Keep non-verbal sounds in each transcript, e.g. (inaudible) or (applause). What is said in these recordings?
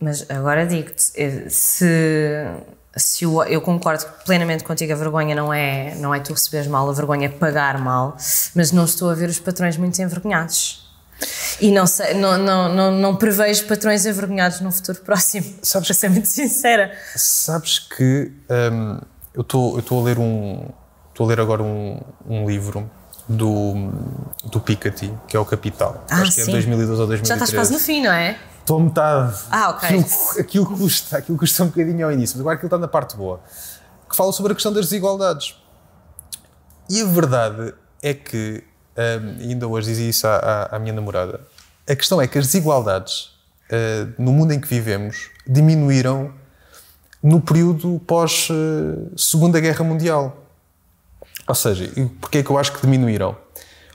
Mas agora digo-te, eh, se, se eu, eu, concordo plenamente contigo, a vergonha não é, não é tu receberes mal, a vergonha é pagar mal, mas não estou a ver os patrões muito envergonhados. E não, sei, não, não, não, não prevejo patrões envergonhados num futuro próximo, sabes, (laughs) para ser muito sincera. Sabes que hum, eu estou a ler um. Estou a ler agora um, um livro do, do Piketty, que é o Capital. Ah, Acho que é é 2012 ou 2013. Já estás quase no fim, não é? Estou a metade. Ah, ok. Aquilo, aquilo, custa, aquilo custa um bocadinho ao início, mas agora aquilo está na parte boa. Que fala sobre a questão das desigualdades. E a verdade é que, um, ainda hoje dizia isso à, à, à, minha namorada, a questão é que as desigualdades uh, no mundo em que vivemos diminuíram no período pós uh, Segunda Guerra Mundial. Ou seja, porquê é que eu acho que diminuíram?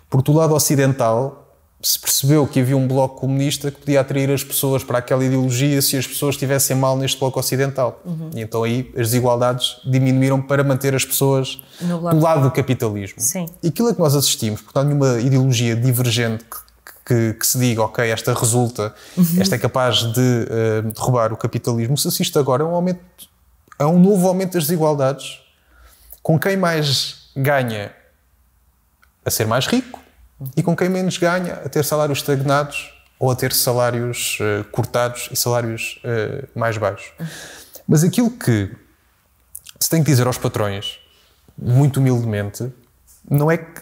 Porque do lado ocidental se percebeu que havia um bloco comunista que podia atrair as pessoas para aquela ideologia se as pessoas estivessem mal neste bloco ocidental. Uhum. E então aí as desigualdades diminuíram para manter as pessoas do lado do capitalismo. Sim. E aquilo é que nós assistimos, porque não há nenhuma ideologia divergente que que, que, se diga, ok, esta resulta, uhum. esta é capaz de uh, derrubar o capitalismo, se assiste agora a é um aumento, a é um novo aumento das desigualdades, com quem mais ganha a ser mais rico, e com quem menos ganha a ter salários estagnados ou a ter salários uh, cortados e salários uh, mais baixos. Mas aquilo que se tem que dizer aos patrões, muito humildemente, não é que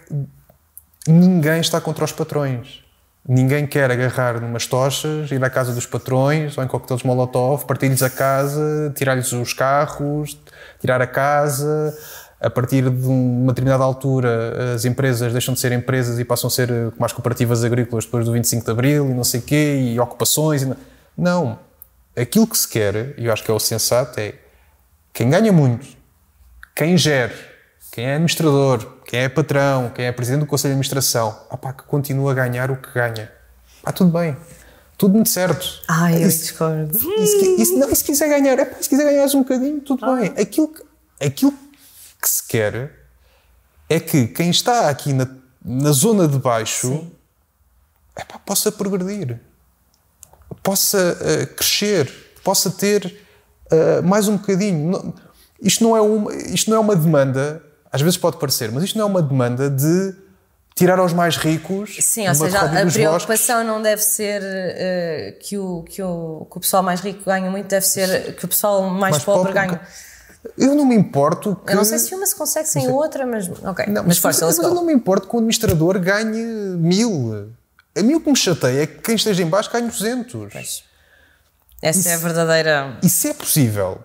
ninguém está contra os patrões. Ninguém quer agarrar numas tochas, ir à casa dos patrões, ou em coquetéis molotov, partir-lhes a casa, tirar-lhes os carros, tirar a casa, a partir de uma determinada altura as empresas deixam de ser empresas e passam a ser eh, mais cooperativas agrícolas depois do 25 de Abril e não sei quê, e ocupações. E não. não. Aquilo que se quer, e eu acho que é o sensato, é quem ganha muito, quem gere, quem é administrador, quem é patrão, quem é presidente do Conselho de Administração, opá, que continua a ganhar o que ganha. Pá, tudo bem. Tudo muito certo. Ai, isso, discordo. Isso, isso, não, e se quiser ganhar, é, pá, se quiser ganhar um bocadinho, tudo ah. bem. Aquilo que, aquilo que que se quer é que quem está aqui na, na zona de baixo epá, é possa progredir, possa uh, crescer, possa ter uh, mais um bocadinho. Não, isto, não é uma, isto não é uma demanda, às vezes pode parecer, mas isto não é uma demanda de tirar aos mais ricos. Sim, ou seja, a preocupação bosques. não deve ser uh, que, o, que, o, que o pessoal mais rico ganhe muito, deve ser que o pessoal mais, mais pobre, pobre ganhe. Eu não me importo que... Eu não sei se uma se consegue sem outra, mas... Ok, não, mas, mas, mas eu não me importo que o administrador ganhe mil. A mim o que me chateia é que quem esteja em baixo ganhe 200. Pois. Essa isso, é a verdadeira... Isso é possível.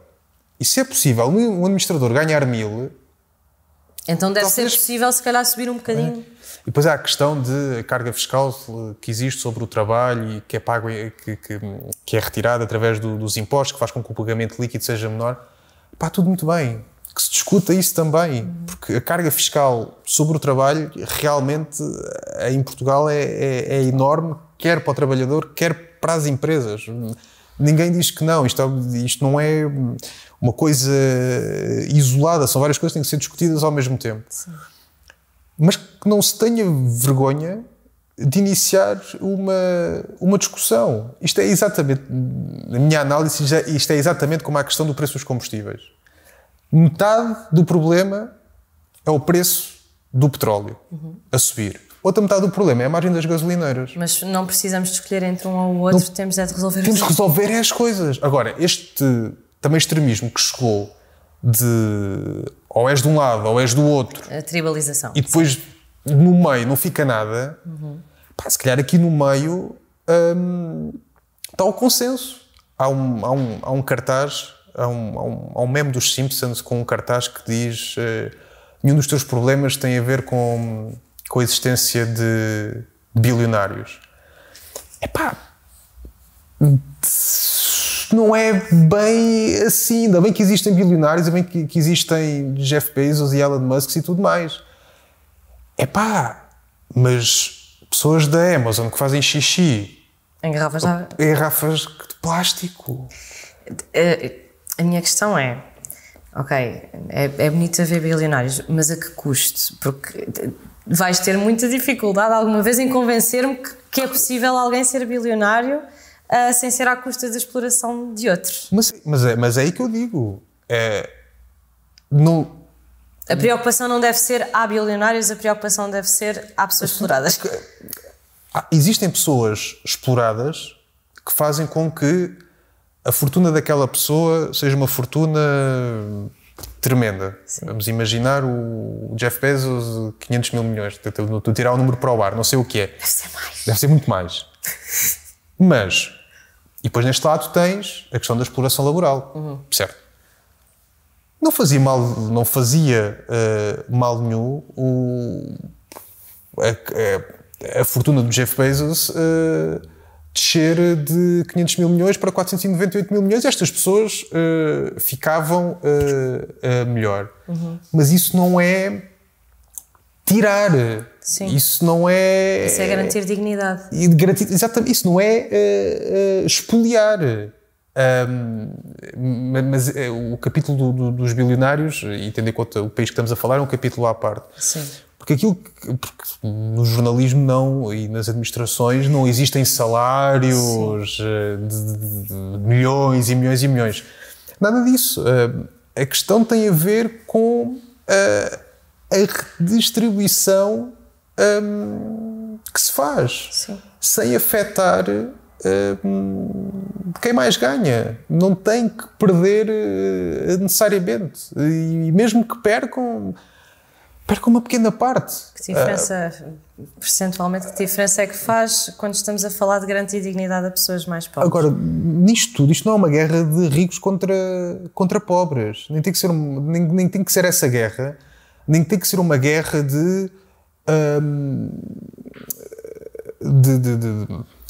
Isso é possível. Um administrador ganhar mil... Então deve talvez... ser possível, se calhar, subir um bocadinho. É. E depois há a questão de a carga fiscal que existe sobre o trabalho e que é pago, que, que, que é retirada através do, dos impostos, que faz com que o pagamento líquido seja menor pá, tudo muito bem. Que se discuta isso também, porque a carga fiscal sobre o trabalho realmente eh, em Portugal é, é, é enorme, quer para o trabalhador, quer para as empresas. Ninguém diz que não, isto, é, isto não é uma coisa isolada, são várias coisas que têm que ser discutidas ao mesmo tempo. Sim. Mas que não se tenha vergonha de iniciar uma, uma discussão. Isto é exatamente, na minha análise, é, isto é exatamente como a questão do preço dos combustíveis. Metade do problema é o preço do petróleo uhum. a subir. Outra metade do problema é a margem das gasolineiras. Mas não precisamos de escolher entre um ou outro, não, temos é de resolver Temos de resolver as coisas. Agora, este também extremismo que chegou de ou és de um lado ou és do outro. A tribalização. E depois sim no meio não fica nada, uhum. pá, se calhar aqui no meio hum, está o consenso. Há um, há um, há um cartaz, há um, há, um, há um meme dos Simpsons com um cartaz que diz uh, nenhum dos teus problemas tem a ver com, com a existência de, bilionários. bilionários. pá. não é bem assim. Ainda bem que existem bilionários, ainda bem que, que existem Jeff Bezos e Elon Musk e tudo mais é pá, mas pessoas da Amazon que fazem xixi em garrafas, em garrafas de plástico. Eh, a minha questão é: ok, é, é bonito haver bilionários, mas a que custo? Porque eh, vais ter muita dificuldade alguma vez em convencer-me que, que é possível alguém ser bilionário. Uh, sem ser à custa da exploração de outros. Mas, mas, é, mas é aí que eu digo. É, não, a preocupação não deve ser há bilionários, a preocupação deve ser há pessoas exploradas. É ah, existem pessoas exploradas que fazem com que a fortuna daquela pessoa seja uma fortuna tremenda. Sim. Vamos imaginar o Jeff Bezos 500 mil milhões, estou a tirar o número para o ar, não sei o que é. Deve ser mais. Deve ser muito mais. (laughs) Mas, e depois neste lado tens a questão da exploração laboral, uhum. certo? Não fazia mal, não fazia uh, mal nenhum o, a, a, a, fortuna do Jeff Bezos uh, descer de 500 mil milhões para 498 mil milhões. Estas pessoas uh, ficavam melhor. Uhum. Mas isso não é tirar. Sim. Isso não é. Isso é garantir dignidade. E garantir, exatamente, isso não é uh, uh, expoliar. Um, mas eh, o capítulo do, do, dos bilionários, e tendo em conta o país que estamos a falar, é um capítulo à parte. Sim. Porque aquilo que, porque no jornalismo não e nas administrações não existem salários eh, de, de, de, milhões e milhões e milhões. Nada disso. Uh, a questão tem a ver com uh, a redistribuição um, que se faz, Sim. sem afetar eh, quem mais ganha não tem que perder eh, necessariamente e mesmo que percam percam uma pequena parte que diferença uh, percentualmente que diferença é que faz quando estamos a falar de garantir dignidade a pessoas mais pobres agora nisto tudo isto não é uma guerra de ricos contra contra pobres nem tem que ser nem, nem tem que ser essa guerra nem tem que ser uma guerra de, um, de, de, de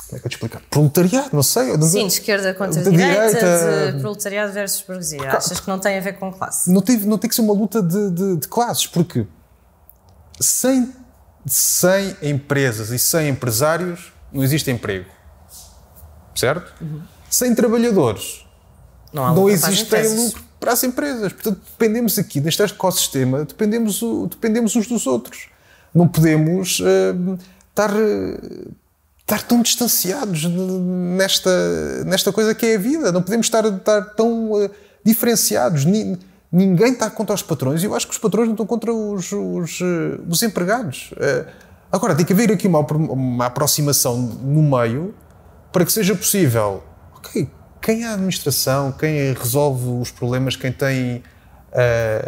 como é que eu te explico? Proletariado, não sei. Sim, de esquerda contra de direita, direita, de proletariado versus burguesia. Porque, Achas que não tem a ver com classe? Não tem, não tem que ser uma luta de, de, de classes, porque sem, sem empresas e sem empresários não existe emprego. Certo? Uhum. Sem trabalhadores não, não existe lucro para as empresas. Portanto, dependemos aqui, neste ecossistema, dependemos, dependemos uns dos outros. Não podemos uh, estar. Uh, estar tão distanciados nesta, nesta coisa que é a vida. Não podemos estar, estar tão eh, diferenciados. ninguém está contra os patrões e eu acho que os patrões não estão contra os, os, eh, os empregados. Eh, agora, tem que haver aqui uma, uma aproximação no meio para que seja possível. Ok, quem é a administração, quem resolve os problemas, quem tem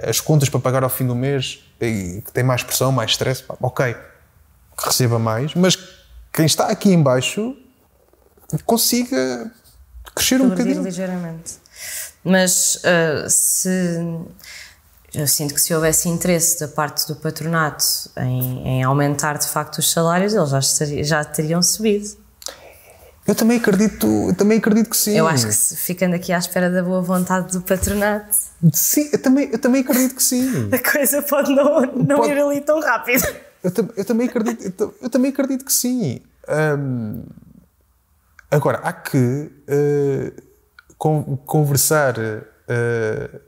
as contas para pagar ao fim do mês e que tem mais pressão, mais stress, ok, que receba mais, mas quem está aqui embaixo consiga crescer um bocadinho. ligeiramente. Mas uh, se. Eu sinto que se houvesse interesse da parte do patronato em, em aumentar de facto os salários, eles já, estaria, já teriam subido. Eu também acredito, eu também acredito que sim. Eu acho que se, ficando aqui à espera da boa vontade do patronato. Sim, eu também, eu também acredito que sim. (laughs) A coisa pode não, não pode... ir ali tão rápido. Eu, eu, também acredito, eu, eu, também acredito que sim. Um, agora, há que uh, con conversar uh,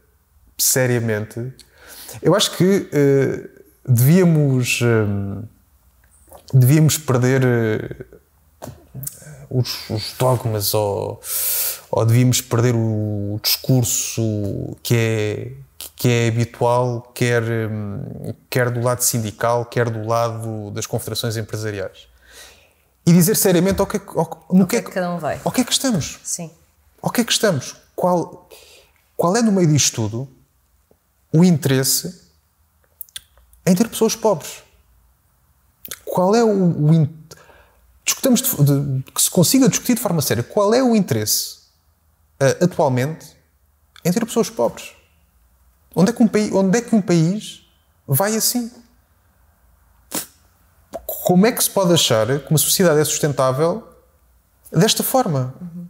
seriamente. Eu acho que uh, devíamos, um, devíamos perder os, os, dogmas ou, ou devíamos perder o discurso que é que é habitual, quer, hum, quer do lado sindical, quer do lado das confederações empresariais. E dizer seriamente o que, que, é que estamos? Sim. que é que estamos? Qual, qual é, no meio disto tudo, o interesse em ter pessoas pobres? Qual é o. o discutamos de, de, que se consiga discutir de forma séria qual é o interesse uh, atualmente em ter pessoas pobres. Onde é que um, país, onde é que um país vai assim? Como é que se pode achar que uma sociedade é sustentável desta forma? Uhum.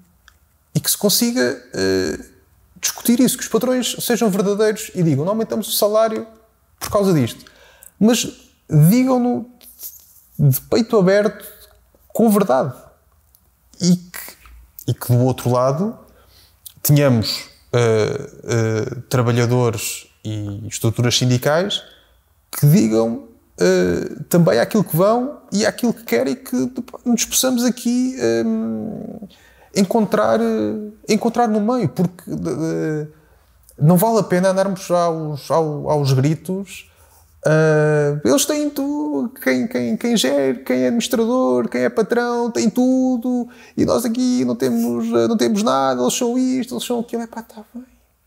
E que se consiga uh, discutir isso, que os patrões sejam verdadeiros e digam não aumentamos o salário por causa disto. Mas digam-no de peito aberto, com verdade. E que, e que do outro lado, tenhamos uh, uh, trabalhadores e estruturas sindicais que digam uh, também aquilo que vão e aquilo que querem que nos possamos aqui um, encontrar, encontrar no meio, porque não vale a pena andarmos aos, aos, aos gritos Uh, eles têm tudo, quem, quem, quem gere, quem é administrador, quem é patrão, tem tudo, e nós aqui não temos, ah, não temos nada, eles são isto, eles são aquilo, é pá, está bem,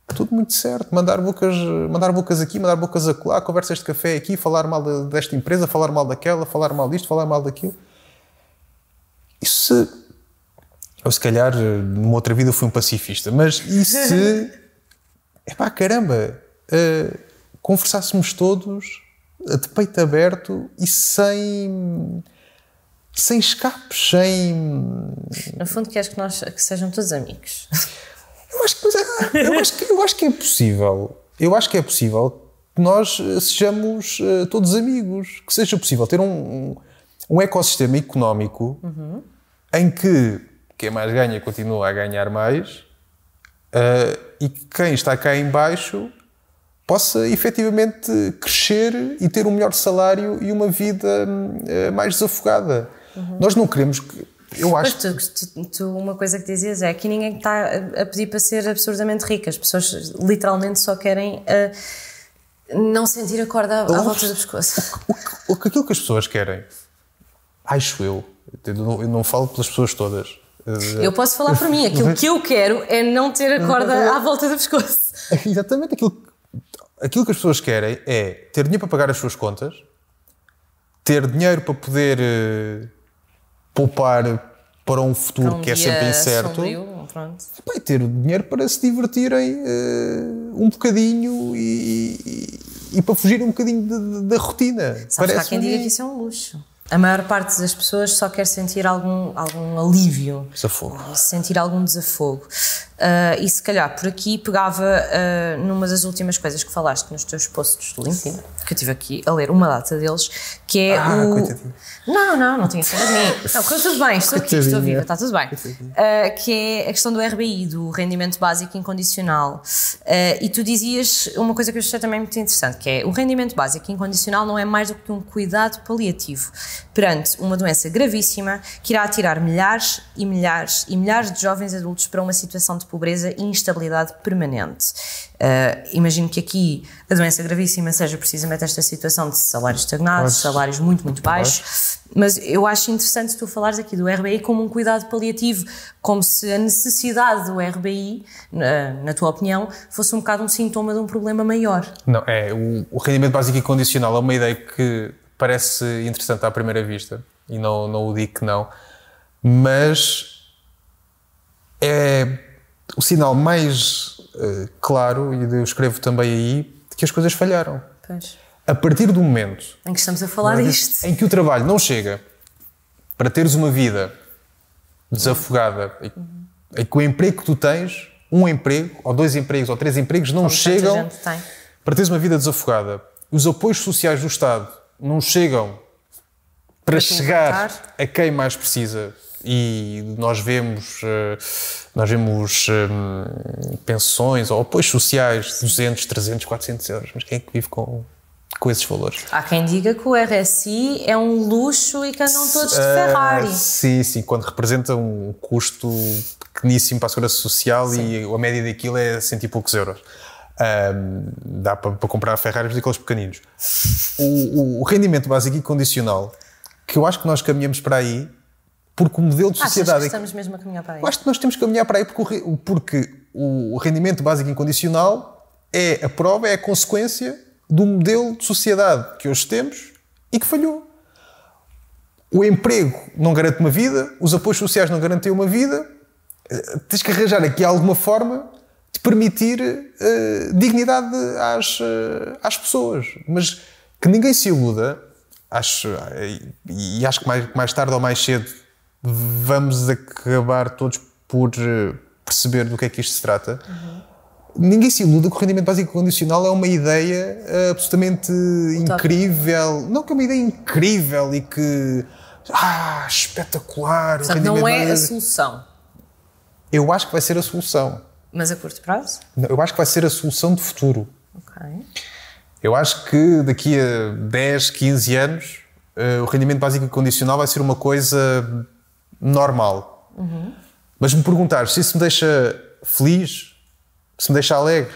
tá tudo muito certo, mandar bocas, mandar bocas aqui, mandar bocas acolá, conversas de café aqui, falar mal desta empresa, falar mal daquela, falar mal disto, falar mal daquilo. E se, ou se calhar, numa outra vida eu fui um pacifista, mas e se, é (laughs) pá, caramba, uh, conversássemos todos de peito aberto e sem sem escapes, sem. No fundo, queres que, nós, que sejam todos amigos? Eu acho, que, é, eu, acho que, eu acho que é possível. Eu acho que é possível que nós eh, sejamos eh, todos amigos. Que seja possível ter um, um ecossistema económico uhum. em que quem mais ganha continua a ganhar mais uh, e quem está cá embaixo possa efetivamente crescer e ter um melhor salário e uma vida eh, mais desafogada. Uhum. Nós não queremos que. Eu acho pois tu, tu, tu, uma coisa que dizias é que ninguém está a pedir para ser absurdamente rica. As pessoas literalmente só querem uh, não sentir a corda à, volta do pescoço. (laughs) O, o, aquilo que as pessoas querem, acho eu, eu não, eu não falo pelas pessoas todas, eh, eu posso falar por mim, aquilo (laughs) que eu quero é não ter a corda (laughs) à volta do pescoço. É exatamente, aquilo aquilo que as pessoas querem é ter dinheiro para pagar as suas contas, ter dinheiro para poder eh, poupar para um futuro um que é sempre incerto. Sombrio, e, ter dinheiro para se divertirem uh, um bocadinho e, e, e, para fugir um bocadinho de, de, da rotina. Sabes, há quem diga que isso é um luxo. A maior parte das pessoas só quer sentir algum, algum alívio. Desafogo. Sentir algum desafogo. Uh, e se calhar por aqui pegava uh, numa das últimas coisas que falaste nos teus posts do LinkedIn, que eu estive aqui a ler uma data deles, que é ah, o. Coitadinho. Não, não, não tinha sido de mim. (laughs) Não, tudo bem, estou aqui, estou viva, está tudo bem. Uh, que é a questão do RBI, do rendimento básico incondicional. e tu dizias uma coisa que eu achei também muito interessante, que é o rendimento básico incondicional não é mais do que um cuidado paliativo perante uma doença gravíssima que irá atirar milhares e milhares e milhares de jovens adultos para uma situação de pobreza e instabilidade permanente. Uh, imagino que aqui a doença é gravíssima seja precisamente esta situação de salários estagnados, salários muito, muito baixos, mas eu acho interessante tu falares aqui do RBI como um cuidado paliativo, como se a necessidade do RBI, na, na tua opinião, fosse um bocado um sintoma de um problema maior. Não, é, o, o rendimento básico e condicional é uma ideia que parece interessante à primeira vista, e não, não o digo que não, mas é o sinal mais uh, claro, e eu escrevo também aí, de que as coisas falharam. Pois. A partir do momento em que estamos a falar disto, em que o trabalho não chega para teres uma vida desafogada, uhum. em que o emprego que tu tens, um emprego, ou dois empregos, ou três empregos, não Como chegam para teres uma vida desafogada. Os apoios sociais do Estado não chegam para, para chegar a quem mais precisa e nós vemos, eh, nós vemos eh, pensões ou apoios sociais de 200, 300, 400 euros, mas quem é que vive com, com esses valores? Há quem diga que o RSI é um luxo e que andam todos de eh, Ferrari. Uh, sim, sim, quando representa um custo pequeníssimo para a segurança social sim. e a média daquilo é cento e poucos euros. Um, dá para, para comprar Ferraris e aqueles pequeninos. O, o, o rendimento básico e condicional, que eu acho que nós caminhamos para aí, porque o modelo de sociedade. Achas que estamos mesmo a caminhar para aí. Eu acho que nós temos que caminhar para aí porque, porque o rendimento básico incondicional é a prova, é a consequência do modelo de sociedade que hoje temos e que falhou. O emprego não garante uma vida, os apoios sociais não garantem uma vida. Eh, tens que arranjar aqui alguma forma de permitir uh, dignidade às, uh, às pessoas. Mas que ninguém se iluda, acho, e acho que mais, mais tarde ou mais cedo vamos acabar todos por eh, perceber do que é que isto se trata. Uhum. Ninguém se iluda que o rendimento básico condicional é uma ideia eh, absolutamente incrível. Não que é uma ideia incrível e que. Ah, espetacular! não é básico. a solução. Eu acho que vai ser a solução. Mas a curto prazo? Eu acho que vai ser a solução de futuro. Ok. Eu acho que daqui a 10, 15 anos, eh, o rendimento básico condicional vai ser uma coisa normal. Uhum. Mas me perguntar se isso me deixa feliz, se me deixa alegre,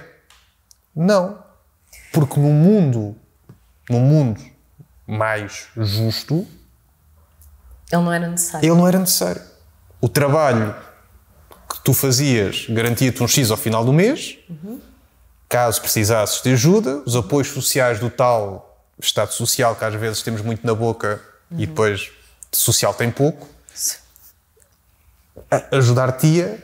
não. Porque num mundo, num mundo mais justo, ele não era necessário. Ele não era necessário. O trabalho que tu fazias garantia-te um X ao final do mês, uhum. caso precisasses de ajuda, os apoios sociais do tal Estado Social, que às vezes temos muito na boca uhum. e depois de social tem pouco, ajudar-te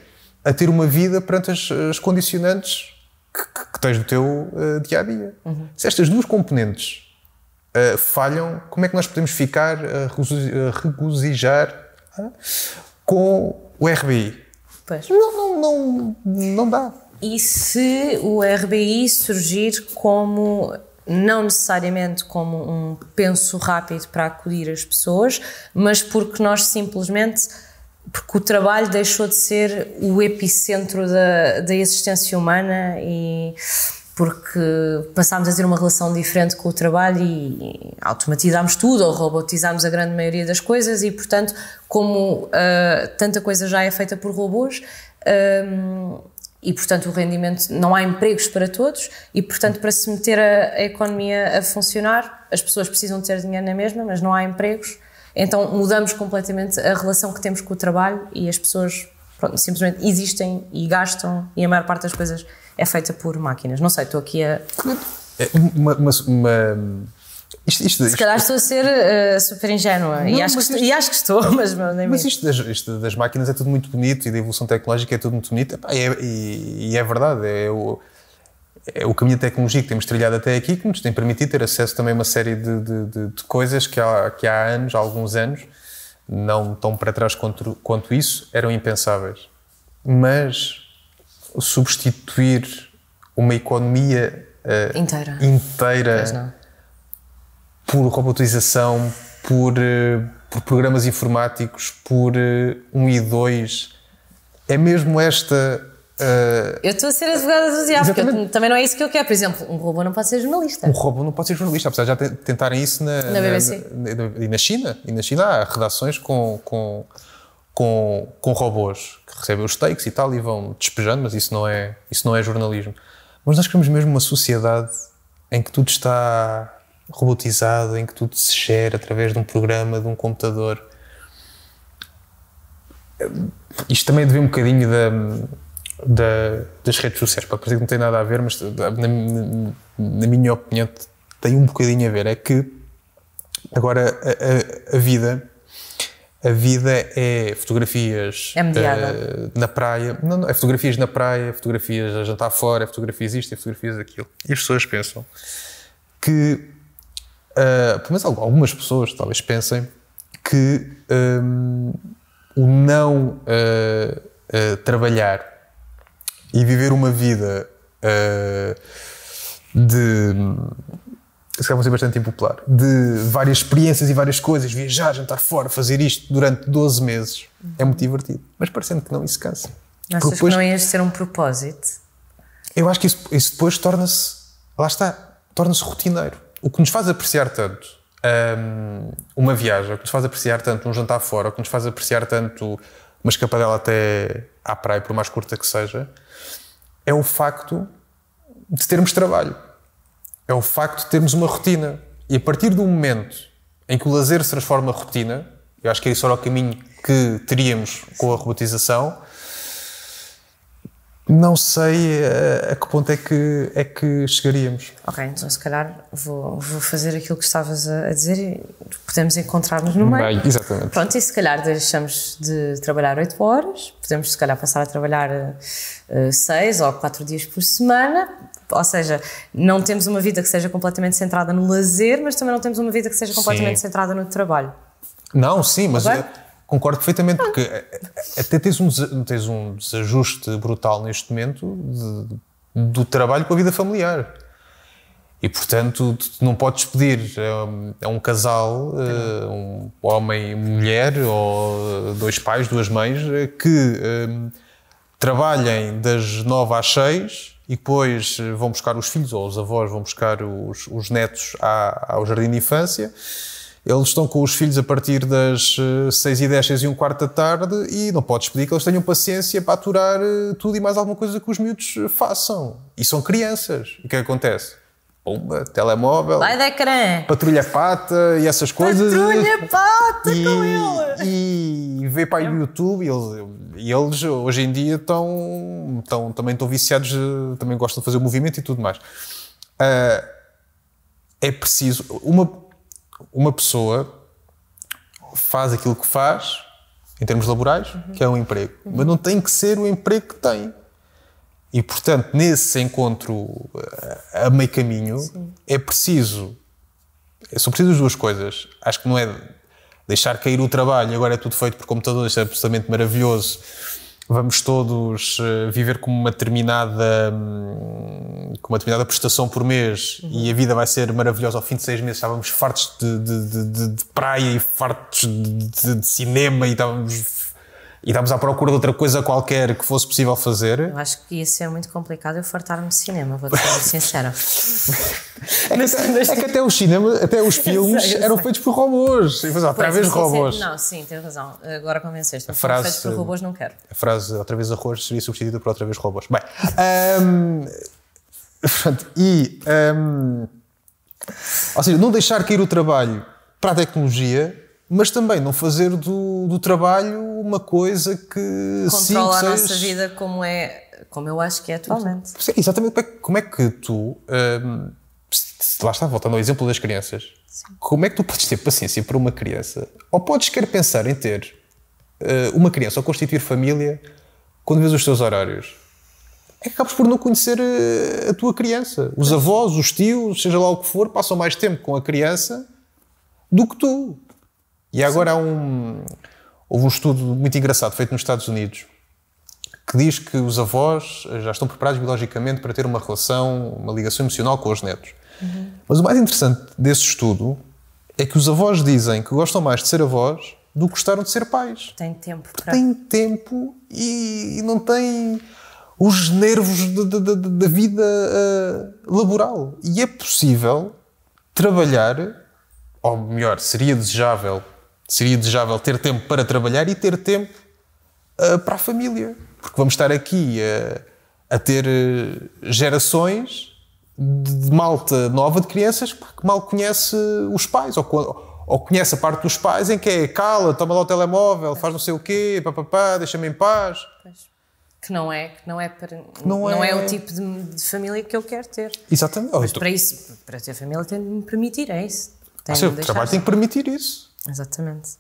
a ter uma vida perante as, as condicionantes que, que, tens no teu eh, dia a dia. Uhum. Se estas duas componentes uh, falham, como é que nós podemos ficar a regozijar uh, com o RBI? Pois. Não, não, não, não dá. E se o RBI surgir como não necessariamente como um penso rápido para acudir as pessoas, mas porque nós simplesmente porque o trabalho deixou de ser o epicentro da, da existência humana e porque passámos a ter uma relação diferente com o trabalho e automatizámos tudo ou robotizámos a grande maioria das coisas e, portanto, como uh, tanta coisa já é feita por robôs, um, ah, e portanto o rendimento não há empregos para todos e portanto para se meter a, a, economia a funcionar as pessoas precisam ter dinheiro na mesma mas não há empregos então mudamos completamente a relação que temos com o trabalho e as pessoas pronto, simplesmente existem e gastam e a maior parte das coisas é feita por máquinas. Não sei, estou aqui a. É, uma. uma, uma... Isto, isto, Se calhar estou a ser uh, super ingênua não, e, acho que, e, acho que, estou, (laughs) mas, não mas isto, das, isto das máquinas é tudo muito bonito e da evolução tecnológica é tudo muito bonito e é, e, e é verdade. É o, é o caminho tecnológico que temos trilhado até aqui que nos tem permitido ter acesso também a uma série de, de, de, de coisas que há, que há anos, há alguns anos, não tão para trás quanto, quanto isso, eram impensáveis. Mas substituir uma economia uh, inteira, inteira por robotização, por, uh, por, programas informáticos, por uh, um e dois, é mesmo esta Uh, eu estou a ser advogada do diabo, porque eu, também não é isso que eu quero. Por exemplo, um robô não pode ser jornalista. Um robô não pode ser jornalista, apesar de já tentarem isso na, na BBC. Na, na, e na China. E na China há redações com, com, com, com robôs que recebem os takes e tal e vão despejando, mas isso não é, isso não é jornalismo. Mas nós queremos mesmo uma sociedade em que tudo está robotizado, em que tudo se gera através de um programa, de um computador. Isto também deve um bocadinho da da, das redes sociais. Pode parecer que não tem nada a ver, mas na, na minha opinião tem um bocadinho a ver. É que agora a, a, a vida a vida é fotografias é uh, na praia, não, não, é fotografias na praia, é fotografias a jantar fora, é fotografias isto, é fotografias aquilo. E as pessoas pensam que, uh, pelo menos algumas pessoas talvez pensem que um, ehm, o não uh, trabalhar e viver uma vida uh, de. Se calhar vou ser bastante impopular, de várias experiências e várias coisas, viajar, jantar fora, fazer isto durante 12 meses, é muito divertido. Mas parecendo que não, isso cansa. Achas depois, que não ias ser um propósito? Eu acho que isso, isso depois torna-se, lá está, torna-se rotineiro. O que nos faz apreciar tanto ah, uma viagem, o que nos faz apreciar tanto um jantar fora, o que nos faz apreciar tanto uma escapadela até à praia, por mais curta que seja, é o facto de termos trabalho. É o facto de termos uma rotina. E a partir do momento em que o lazer se transforma em rotina, eu acho que isso era o caminho que teríamos com a robotização, não sei a, eh, a, que ponto é que, é que chegaríamos. Ok, então se calhar vou, vou fazer aquilo que estavas a, a dizer e podemos encontrar-nos no meio. Bem, exatamente. Pronto, e se calhar deixamos de trabalhar 8 horas, podemos se calhar passar a trabalhar 6 eh, ou 4 dias por semana, ou seja, não temos uma vida que seja completamente centrada no lazer, mas também não temos uma vida que seja completamente sim. centrada no trabalho. Não, sim, mas... Agora, tá Concordo perfeitamente, ah. porque até tens um, tens um desajuste brutal neste momento de, do trabalho com a vida familiar. E, portanto, não podes pedir a, a um casal, eh, um homem e mulher, ou eh, dois pais, duas mães, eh, que um, trabalhem das nove às seis e depois vão buscar os filhos, ou os avós vão buscar os, os netos à, ao jardim de infância eles estão com os filhos a partir das 6 eh, e 10, 6 e um quarto da tarde e não podes pedir que eles tenham paciência para aturar eh, tudo e mais alguma coisa que os miúdos eh, façam. E são crianças. E o que é acontece? Pumba, telemóvel. Vai da crã. Patrulha pata e essas coisas. Patrulha pata e, com ele. E vê para aí no é. YouTube e eles, e eles, hoje em dia estão, estão, também estão viciados, também gostam de fazer o movimento e tudo mais. Uh, é preciso. Uma, uma pessoa faz aquilo que faz, em termos laborais, uhum. que é um emprego, uhum. mas não tem que ser o emprego que tem. E, portanto, nesse encontro eh, a meio caminho, Sim. é preciso. É São precisas duas coisas. Acho que não é deixar cair o trabalho, agora é tudo feito por computadores, é absolutamente maravilhoso vamos todos eh, viver com uma determinada hum, com uma determinada prestação por mês uhum. e a vida vai ser maravilhosa ao fim de seis meses estávamos fartos de, de, de, de praia e fartos de, cinema e estávamos e estávamos à procura de outra coisa qualquer que fosse possível fazer. Eu acho que ia ser muito complicado eu fartar-me de cinema, vou ser sincera. (laughs) é, que até, é que até o cinema, até os (laughs) filmes sei, eram feitos por robôs. E depois, outra ah, pois, vez é- robôs. Não, sim, tens razão. Agora convenceste. A frase, feitos por robôs não quero. A frase outra vez arroz seria substituída por outra vez robôs. Bem, um, ehm, (laughs) pronto, e. Um, ehm, ou seja, não deixar cair o trabalho para a tecnologia mas também não fazer do, do trabalho uma coisa que. Controla a nossa vida como é. Como eu acho que é atualmente. Sim, exatamente. Como é que é tu. Hum, lá está, voltando ao exemplo das crianças. Sim. Como é que tu podes ter paciência para uma criança? Ou podes querer pensar em ter uh, uma criança ou constituir família quando vês os teus horários? É que acabas por não conhecer a, eh, a tua criança. Os avós, os tios, seja lá o que for, passam mais tempo com a criança do que tu. E agora há um, houve um estudo muito engraçado feito nos Estados Unidos que diz que os avós eh, já estão preparados biologicamente para ter uma relação, uma ligação emocional com os netos. Uhum. Mas o mais interessante desse estudo é que os avós dizem que gostam mais de ser avós do que gostaram de ser pais. Tem tempo para... Tem tempo e, e não tem os nervos da vida uh, laboral. E é possível trabalhar, ou melhor, seria desejável Seria desejável ter tempo para trabalhar e ter tempo uh, para a família, porque vamos estar aqui uh, a ter eh, gerações de, de, malta nova de crianças que mal conhece os pais ou, ou, conhece a parte dos pais em que é cala, toma lá o telemóvel, faz não sei o quê, papapá, deixa-me em paz. que não é que não é para, não, não é... é... o tipo de, de, família que eu quero ter exatamente mas para isso para ter família tem de me permitir é isso tem ah, de o trabalho tem que permitir isso Exatamente.